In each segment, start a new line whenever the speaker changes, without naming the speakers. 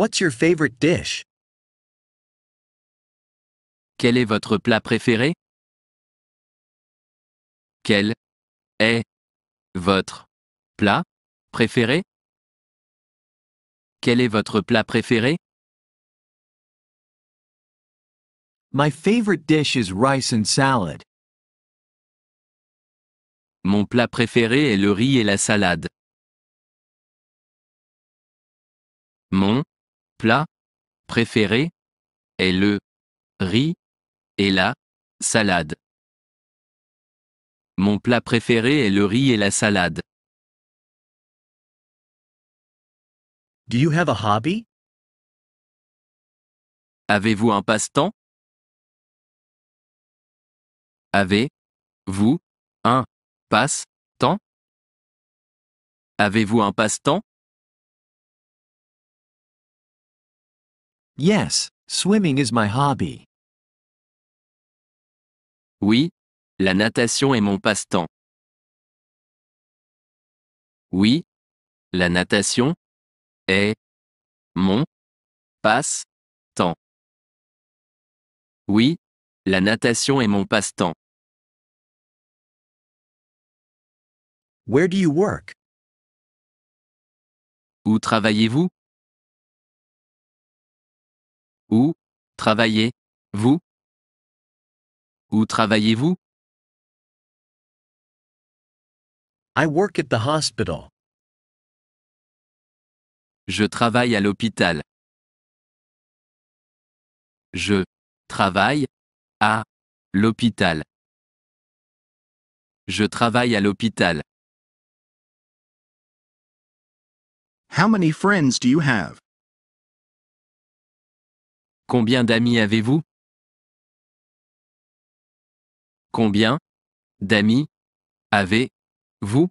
What's your favorite dish? Quel est votre plat préféré? Quel est votre plat préféré? Quel est votre plat préféré? My favorite dish is rice and salad. Mon plat préféré est le riz et la salade. Mon plat préféré est le riz et la salade. Mon plat préféré est le riz et la salade. Do you have a hobby? Avez-vous un passe-temps? Avez-vous un passe-temps? Avez-vous un passe-temps? Yes, swimming is my hobby. Oui, la natation est mon passe-temps. Oui, la natation est mon passe-temps. Oui, la natation est mon passe-temps. Where do you work? Où travaillez-vous? Où travaillez-vous Où travaillez-vous I work at the hospital. Je travaille à l'hôpital. Je travaille à l'hôpital. Je travaille à l'hôpital. How many friends do you have? Combien d'amis avez-vous Combien d'amis avez-vous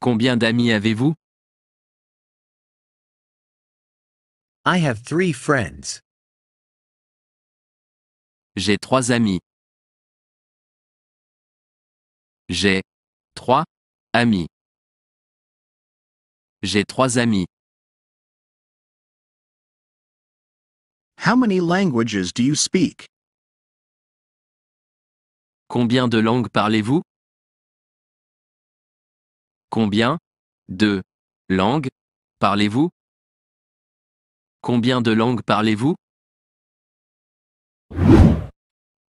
Combien d'amis avez-vous I have three friends. J'ai trois amis. J'ai trois amis. J'ai trois amis. How many languages do you speak? Combien de langues parlez-vous? Combien de langues parlez-vous? Combien de langues parlez-vous?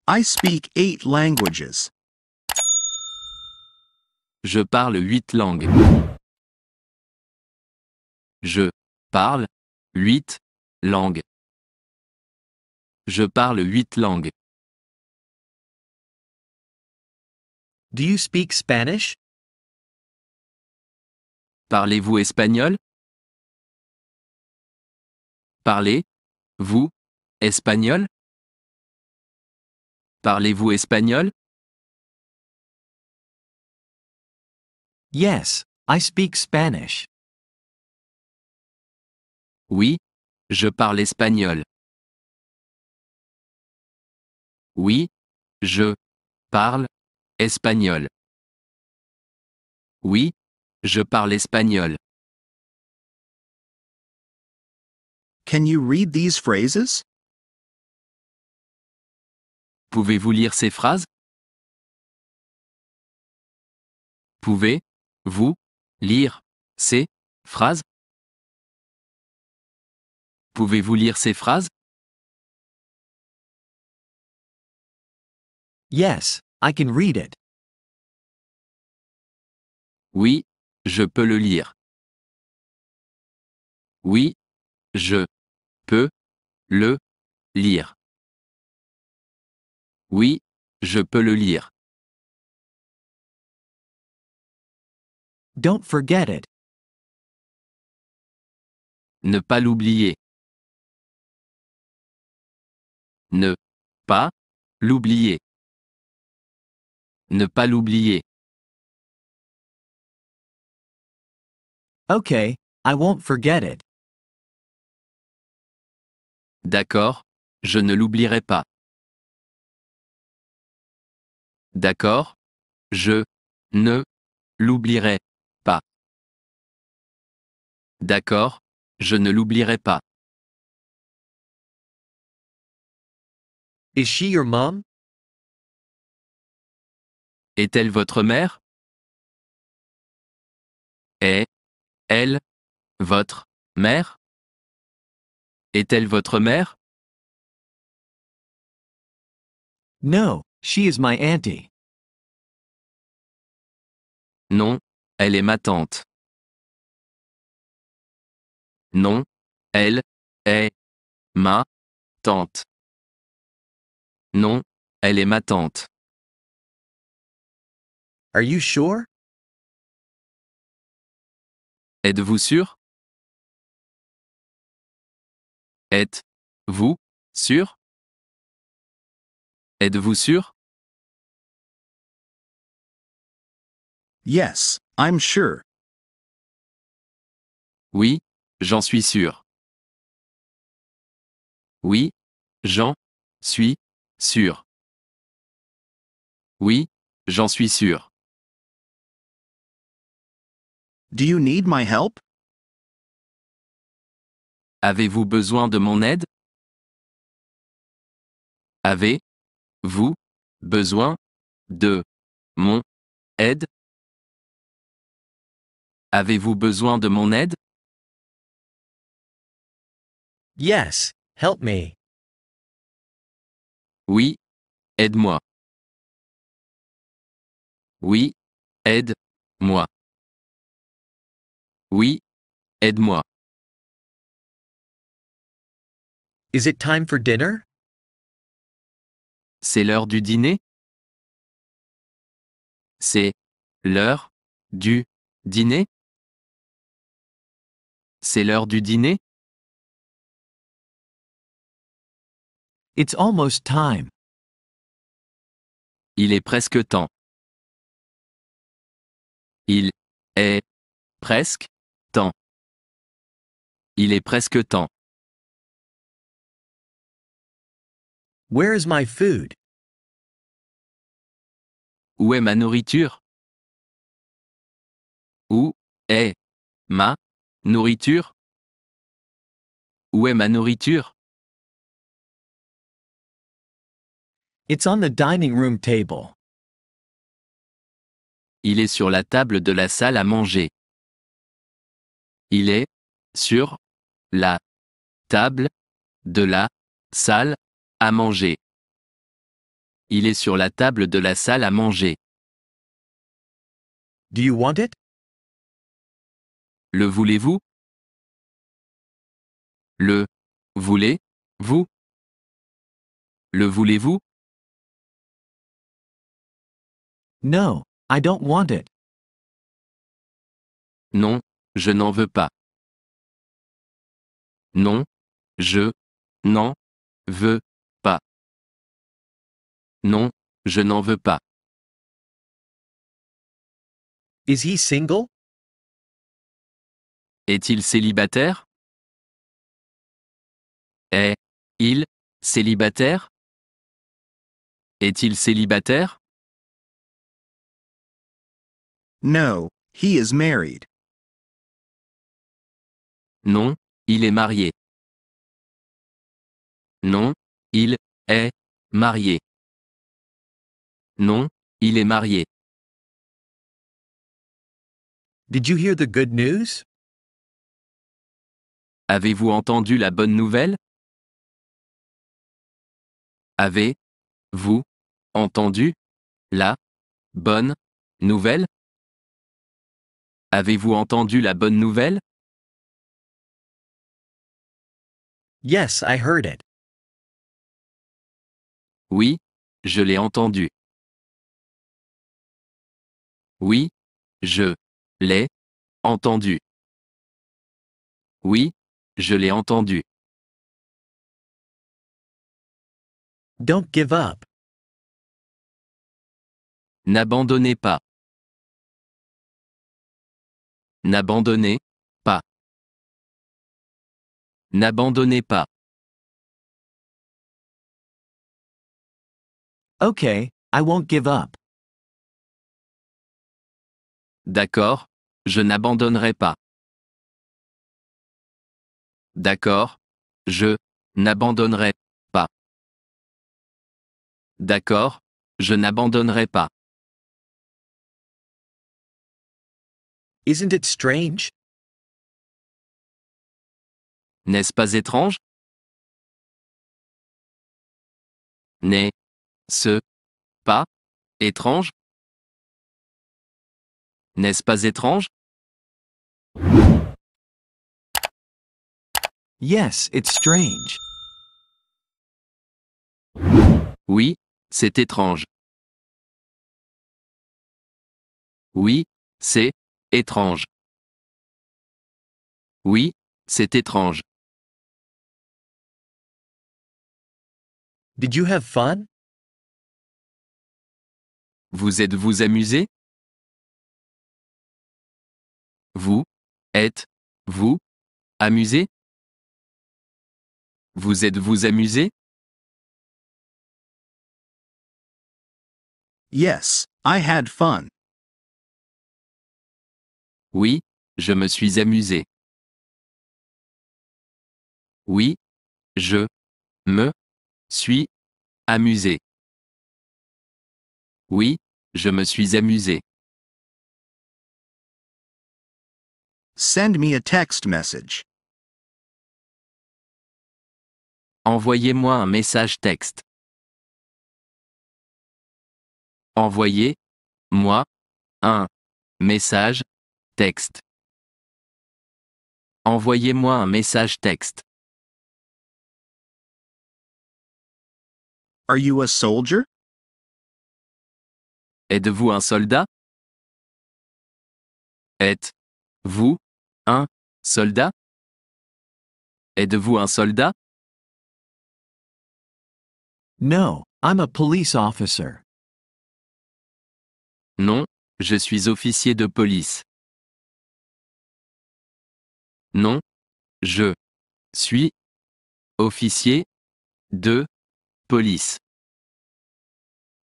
I speak eight languages. Je parle huit langues. Je parle huit langues. Je parle huit langues. Do you speak Spanish? Parlez-vous espagnol? Parlez, vous, espagnol? Parlez-vous espagnol? Yes, I speak Spanish. Oui, je parle espagnol. Oui, je parle espagnol. Oui, je parle espagnol. Can you read these phrases? Pouvez-vous lire ces phrases? Pouvez-vous lire ces phrases? Pouvez-vous lire ces phrases? Yes, I can read it. Oui, je peux le lire. Oui, je peux le lire. Oui, je peux le lire. Don't forget it. Ne pas l'oublier. Ne pas l'oublier. Ne pas l'oublier. Ok, I won't forget it. D'accord, je ne l'oublierai pas. D'accord, je ne l'oublierai pas. D'accord, je ne l'oublierai pas. Is she your mom? Est-elle votre mère Est elle votre mère Est-elle votre mère No, she is my auntie. Non, elle est ma tante. Non, elle est ma tante. Non, elle est ma tante. Are you sure? Êtes-vous sûr? Êtes-vous sûr? Êtes-vous sûr? Yes, I'm sure. Oui, j'en suis sûr. Oui, j'en suis sûr. Oui, j'en suis sûr. Do you need my help? Avez-vous besoin de mon aide? Avez-vous besoin de mon aide? Avez-vous besoin de mon aide? Yes, help me. Oui, aide-moi. Oui, aide-moi. Oui. Aide-moi. Is it time for dinner? C'est l'heure du dîner? C'est l'heure du dîner? C'est l'heure du dîner? It's almost time. Il est presque temps. Il est presque temps. Il est presque temps. Where is my food? Où est ma nourriture? Où est ma nourriture? Où est ma nourriture? It's on the dining room table. Il est sur la table de la salle à manger. Il est sur la table de la salle à manger. Il est sur la table de la salle à manger. Do you want it? Le voulez-vous? Le voulez-vous? Le voulez-vous? No, I don't want it. Non, je n'en veux pas. Non, je n'en veux pas. Non, je n'en veux pas. Is he single? Est-il célibataire? Est-il célibataire? Est-il célibataire? No, he is married. Non, il est marié. Non, il est marié. Non, il est marié. Did you hear the good news? Avez-vous entendu la bonne nouvelle? Avez-vous entendu la bonne nouvelle? Avez-vous entendu la bonne nouvelle? Yes, I heard it. Oui, je l'ai entendu. Oui, je l'ai entendu. Oui, je l'ai entendu. Don't give up. N'abandonnez pas. N'abandonnez N'abandonnez pas. Ok, I won't give up. D'accord, je n'abandonnerai pas. D'accord, je n'abandonnerai pas. D'accord, je n'abandonnerai pas. Isn't it strange? N'est-ce pas étrange N'est. Ce. Pas. Étrange N'est-ce pas étrange Yes, it's strange. Oui, c'est étrange. Oui, c'est étrange. Oui, c'est étrange. Did you have fun? Vous êtes-vous amusé? Vous êtes-vous amusé? Vous êtes-vous amusé? Yes, I had fun. Oui, je me suis amusé. Oui, je me suis amusé. Oui, je me suis amusé. Send me a text message. Envoyez-moi un message texte. Envoyez, moi, un message texte. Envoyez-moi un message texte. Are you a soldier? Êtes-vous un soldat? Êtes-vous un soldat? Êtes-vous un soldat? No, I'm a police officer. Non, je suis officier de police. Non, je suis officier de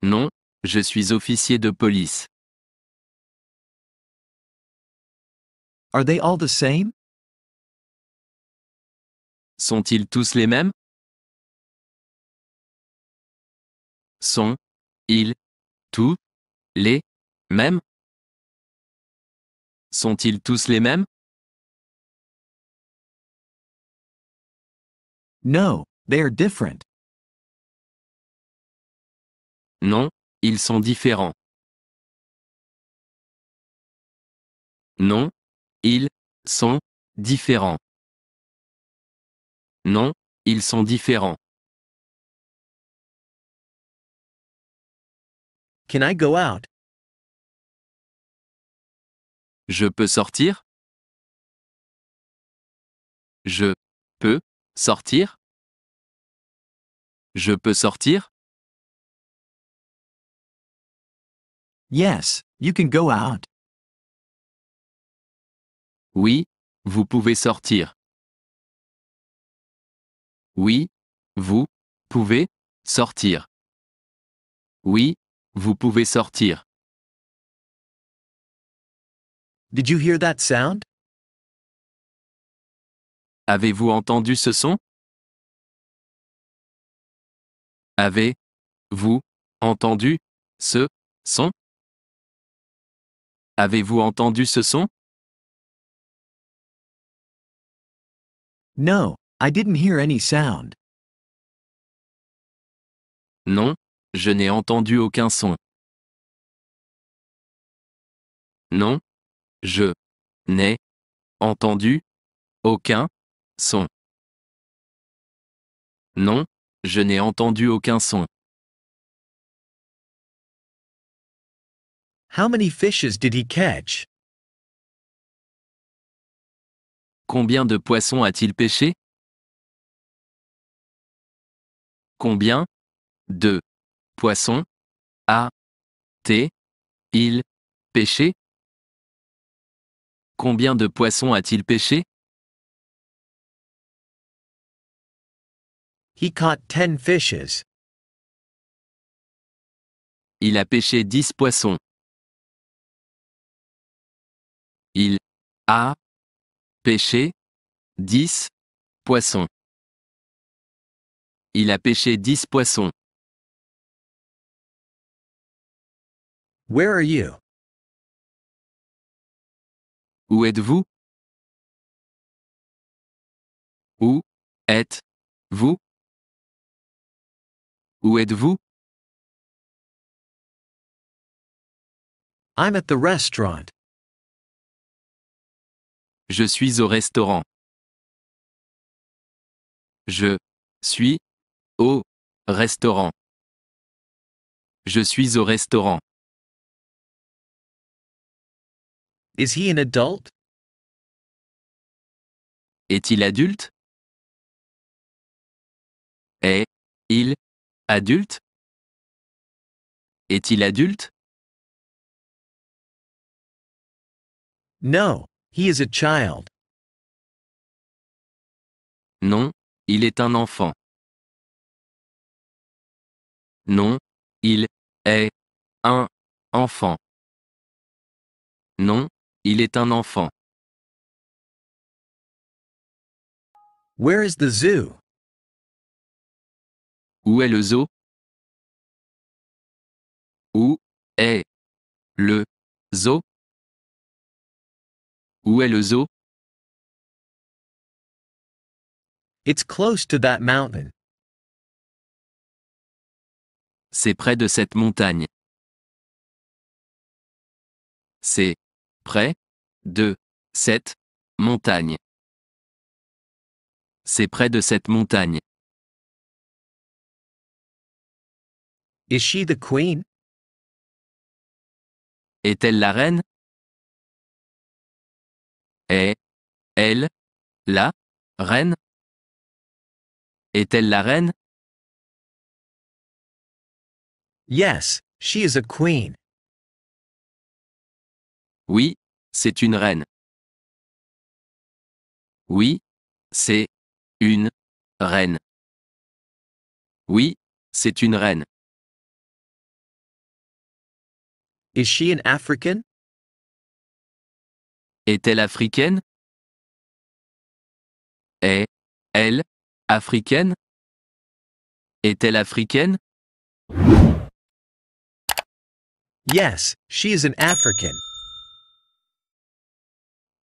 non, je suis officier de police. Are they all the same? Sont-ils tous les mêmes? Sont, ils, tous, les, mêmes? Sont-ils tous les mêmes? No, they are different. Non, ils sont différents. Non, ils sont différents. Non, ils sont différents. Can I go out? Je peux sortir? Je peux sortir? Je peux sortir? Yes, you can go out. Oui, vous pouvez sortir. Oui, vous pouvez sortir. Oui, vous pouvez sortir. Did you hear that sound? Avez-vous entendu ce son? Avez-vous entendu ce son? Avez-vous entendu ce son? No, I didn't hear any sound. Non, je n'ai entendu aucun son. Non, je n'ai entendu aucun son. Non, je n'ai entendu aucun son. How many fishes did he catch? Combien de poissons a-t-il pêché? Combien 2 poissons a-t-il pêché? Combien de poissons a-t-il pêché? He caught 10 fishes. Il a pêché 10 poissons. Il a pêché dix poissons. Il a pêché dix poissons. Where are you? Où êtes-vous? Où êtes-vous? Où êtes-vous? I'm at the restaurant. Je suis au restaurant. Je suis au restaurant. Je suis au restaurant. Is he an adult? Est-il adulte? Est-il adulte? Est-il adulte? No, He is a child. Non, il est un enfant. Non, il est un enfant. Non, il est un enfant. Where is the zoo? Où est le zoo? Où est le zoo? Où est le zoo? It's close to that mountain. C'est près de cette montagne. C'est près de cette montagne. C'est près de cette montagne. Is she the queen? Est-elle la reine? Est, elle, la, reine Est-elle la reine Yes, she is a queen. Oui, c'est une reine. Oui, c'est une reine. Oui, c'est une reine. Is she an African? Est-elle africaine Est, elle, africaine Est-elle africaine Yes, she is an African.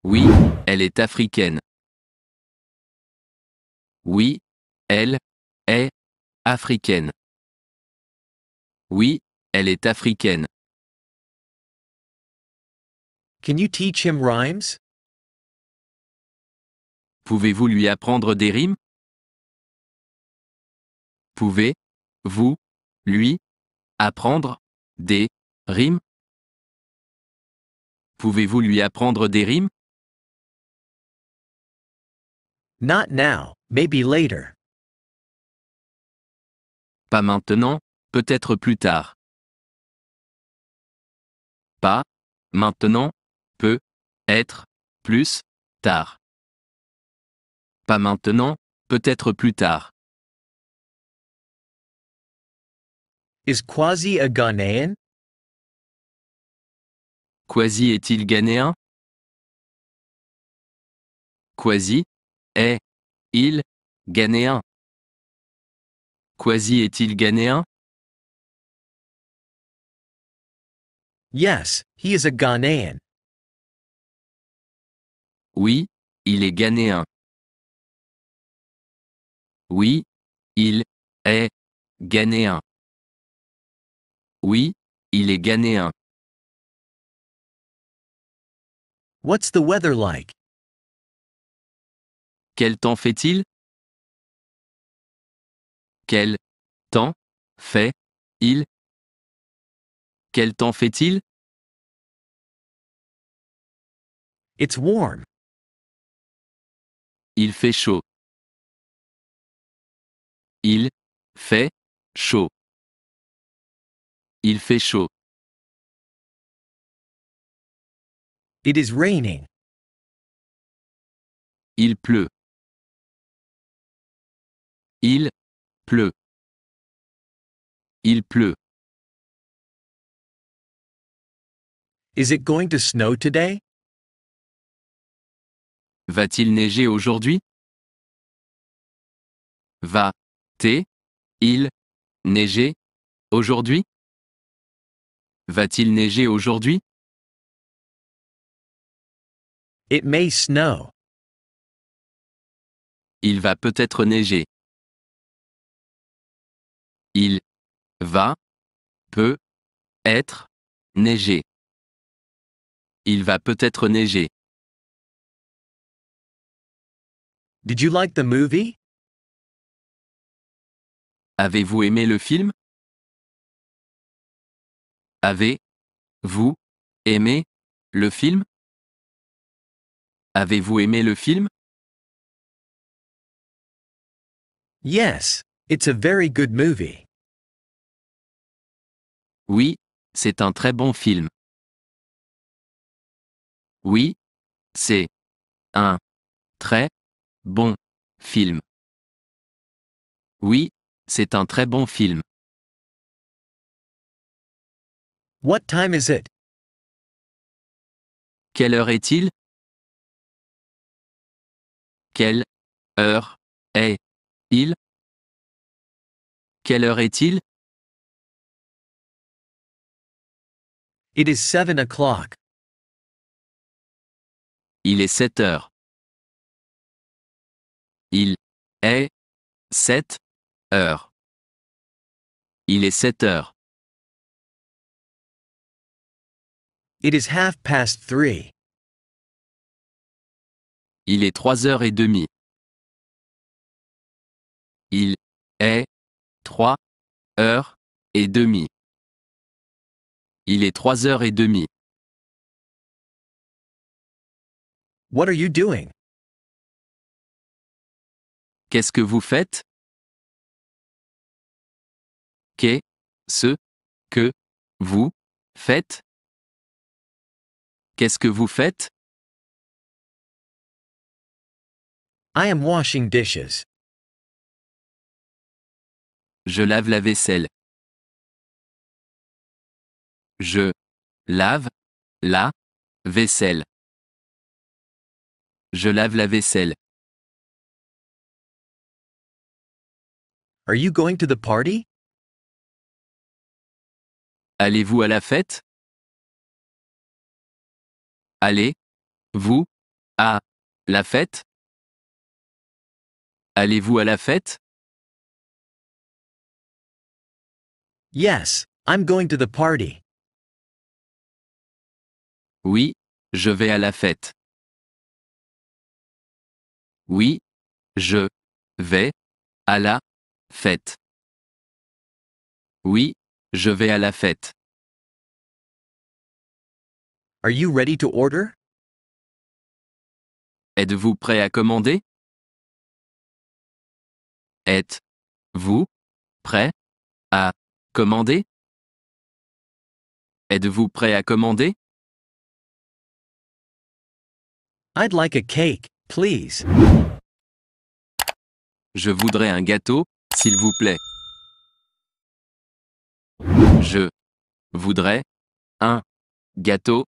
Oui, elle est africaine. Oui, elle est africaine. Oui, elle est africaine. Can you teach him rhymes? Pouvez-vous lui apprendre des rimes? Pouvez, vous, lui, apprendre, des, rimes? Pouvez-vous lui apprendre des rimes? Not now, maybe later. Pas maintenant, peut-être plus tard. Pas, maintenant, peut, être, plus, tard. Pas maintenant, peut-être plus tard. Is Quasi a Ghanaian? Quasi est-il ghanéen? Quasi est il ghanéen? Quasi est-il ghanéen? Yes, he is a Ghanaian. Oui, il est ghanéen. Oui, il est ghanéen. Oui, il est ghanéen. What's the weather like? Quel temps fait-il? Quel temps fait-il? Quel temps fait-il? It's warm. Il fait chaud. Il fait chaud. Il fait chaud. It is raining. Il pleut. Il pleut. Il pleut. Is it going to snow today? Va-t-il neiger aujourd'hui Va. T. Il. Neiger. Aujourd'hui Va-t-il neiger aujourd'hui It may snow. Il va peut-être neiger. Il va peut être neiger. Il va peut-être neiger. Did you like the movie? Avez-vous aimé le film? Avez-vous aimé le film? Avez-vous aimé le film? Yes, it's a very good movie. Oui, c'est un très bon film. Oui, c'est un très Bon. Film. Oui, c'est un très bon film. What time is it? Quelle heure est-il? Quelle heure est-il? Quelle heure est-il? It is seven o'clock. Il est sept heures. Il est 7 heures. Il est 7 heures. It is half past three. Il est 3 heures et demie. Il est 3 heures et demie. Il est 3 heures et demie. What are you doing? Qu'est-ce que vous faites Qu'est ce que vous faites Qu'est-ce que vous faites I am washing dishes. Je lave la vaisselle. Je lave la vaisselle. Je lave la vaisselle. Are you going to the party? Allez-vous à la fête? Allez, vous, à, la fête? Allez-vous à la fête? Yes, I'm going to the party. Oui, je vais à la fête. Oui, je vais à la Fête. Oui, je vais à la fête. Are you ready to order? Êtes-vous prêt à commander? Êtes-vous prêt à commander? Êtes-vous prêt à commander? I'd like a cake, please. Je voudrais un gâteau, s'il vous plaît. Je voudrais un gâteau,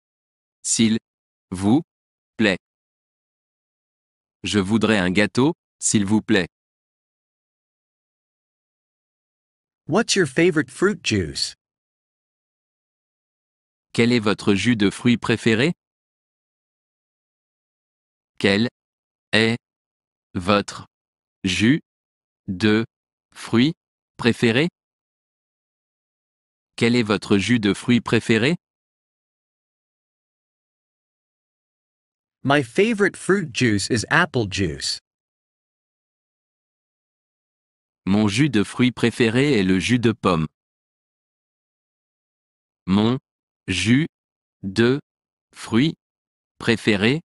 s'il vous plaît. Je voudrais un gâteau, s'il vous plaît. What's your favorite fruit juice? Quel est votre jus de fruits préféré? Quel est votre jus de Fruit préféré Quel est votre jus de fruits préféré My favorite fruit juice is apple juice. Mon jus de fruits préféré est le jus de pomme. Mon jus de fruits préféré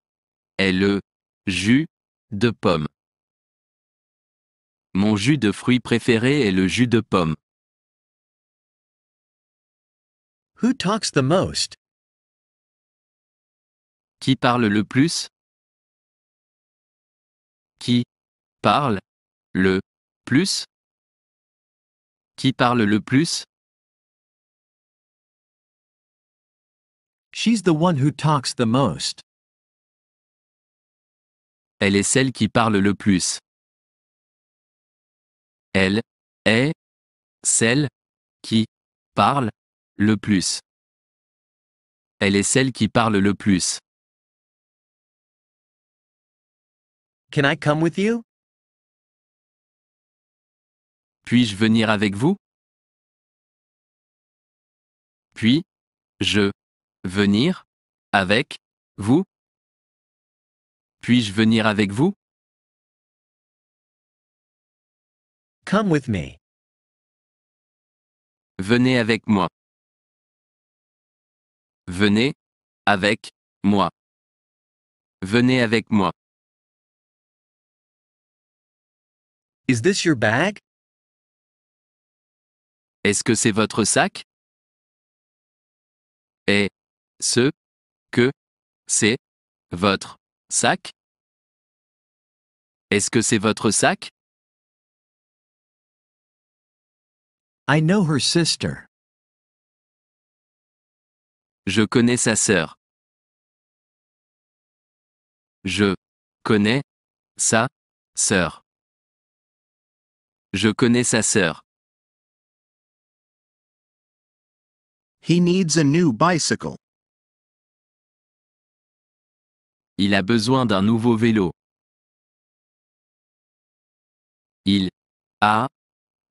est le jus de pomme. Mon jus de fruits préféré est le jus de pomme. Who talks the most? Qui parle le plus? Qui parle le plus? Qui parle le plus? She's the one who talks the most. Elle est celle qui parle le plus elle, est, celle, qui, parle, le plus. Elle est celle qui parle le plus. Can I come with you? Puis-je venir avec vous? Puis, je, venir, avec, vous? Puis-je venir avec vous? Come with me. Venez avec moi. Venez avec moi. Venez avec moi. Is this your bag? Est-ce que c'est votre sac? Est ce que c'est votre sac? Est-ce que c'est votre sac? I know her sister. Je connais sa sœur. Je connais sa sœur. Je connais sa sœur. He needs a new bicycle. Il a besoin d'un nouveau vélo. Il a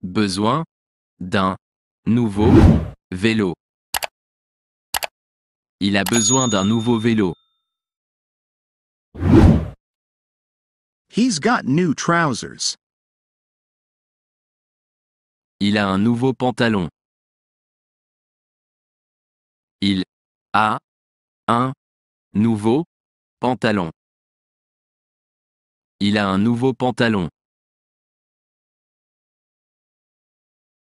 besoin d'un nouveau vélo. Il a besoin d'un nouveau vélo. He's got new trousers. Il a un nouveau pantalon. Il a un nouveau pantalon. Il a un nouveau pantalon.